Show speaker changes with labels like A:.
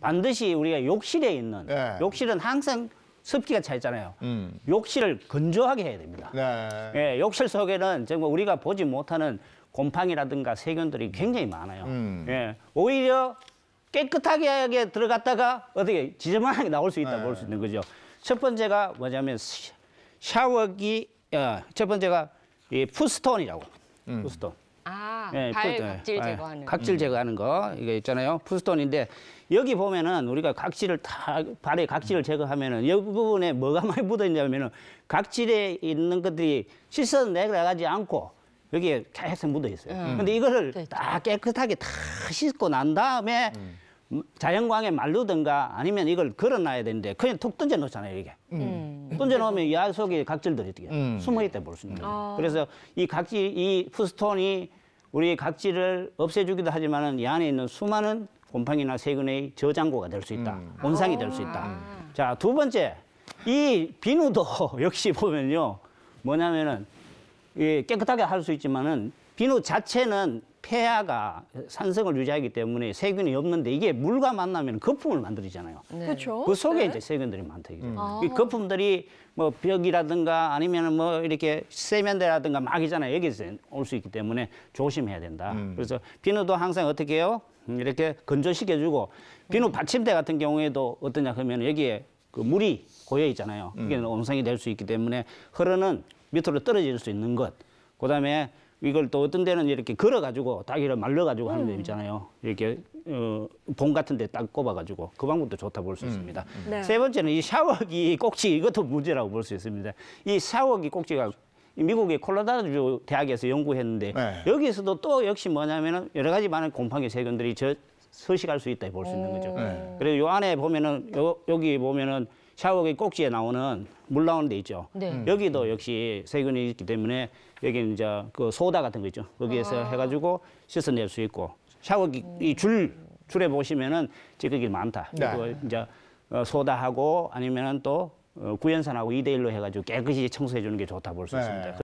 A: 반드시 우리가 욕실에 있는 네. 욕실은 항상 습기가 차 있잖아요. 음. 욕실을 건조하게 해야 됩니다. 네. 예, 욕실 속에는 정말 우리가 보지 못하는 곰팡이라든가 세균들이 굉장히 많아요. 음. 예, 오히려 깨끗하게 들어갔다가 어떻게 지저분하게 나올 수 있다 네. 볼수 있는 거죠. 첫 번째가 뭐냐면 샤워기 어, 첫 번째가 이 푸스톤이라고 음. 푸스톤. 아, 예, 발 푸- 예, 각질 발 예. 제거하는. 각질 음. 제거하는 거 이게 있잖아요. 푸스톤인데 여기 보면은 우리가 각질을 다 발에 각질을 제거하면은 여기 부분에 뭐가 많이 묻어 있냐면은 각질에 있는 것들이 씻어서 내려가지 않고 여기에 계속 묻어 있어요. 음. 근데 이거를 그렇죠. 다 깨끗하게 다 씻고 난 다음에 음. 자연광에 말르든가 아니면 이걸 걸어놔야 되는데 그냥 툭 던져 놓잖아요 이게. 던져 놓으면 야 속에 각질들이 어게 음. 숨어 있다 볼수 있는 거예요. 아. 그래서 이 각질 이 푸스톤이 우리 각질을 없애주기도 하지만은 이 안에 있는 수많은 곰팡이나 세균의 저장고가 될 수 있다. 음. 온상이 될 수 있다. 음. 자, 두 번째. 이 비누도 역시 보면요. 뭐냐면은 예, 깨끗하게 할 수 있지만은 비누 자체는 폐하가 산성을 유지하기 때문에 세균이 없는데 이게 물과 만나면 거품을 만들잖아요. 그렇죠. 그 속에 네. 이제 세균들이 많다. 음. 아. 이 거품들이 뭐 벽이라든가 아니면 뭐 이렇게 세면대라든가 막이잖아요. 여기서 올 수 있기 때문에 조심해야 된다. 음. 그래서 비누도 항상 어떻게 해요? 음, 이렇게 건조시켜주고 비누 음. 받침대 같은 경우에도 어떠냐 하면 여기에 그 물이 고여 있잖아요. 이게 음. 온상이 될 수 있기 때문에 흐르는 밑으로 떨어질 수 있는 것. 그다음에 이걸 또 어떤 데는 이렇게 걸어가지고 닭이를 말려가지고 하는 데 음. 있잖아요. 이렇게 어, 봉 같은 데 딱 꼽아가지고 그 방법도 좋다 볼수 음, 있습니다. 음. 네. 세 번째는 이 샤워기 꼭지 이것도 문제라고 볼 수 있습니다. 이 샤워기 꼭지가 미국의 콜로라도 대학에서 연구했는데 네. 여기서도 또 역시 뭐냐면은 여러 가지 많은 곰팡이 세균들이 저 서식할 수 있다 볼 수 있는 거죠. 네. 그리고 요 안에 보면은 요, 여기 보면은 샤워기 꼭지에 나오는 물 나오는 데 있죠. 네. 음. 여기도 역시 세균이 있기 때문에 여기는 이제 그 소다 같은 거 있죠. 거기에서 아. 해가지고 씻어낼 수 있고 샤워기 이줄 줄에 보시면은 찌꺼기 많다. 네. 그리고 이제 어, 소다하고 아니면은 또 어, 구연산하고 이대일로 해가지고 깨끗이 청소해 주는 게 좋다 볼수 네. 있습니다.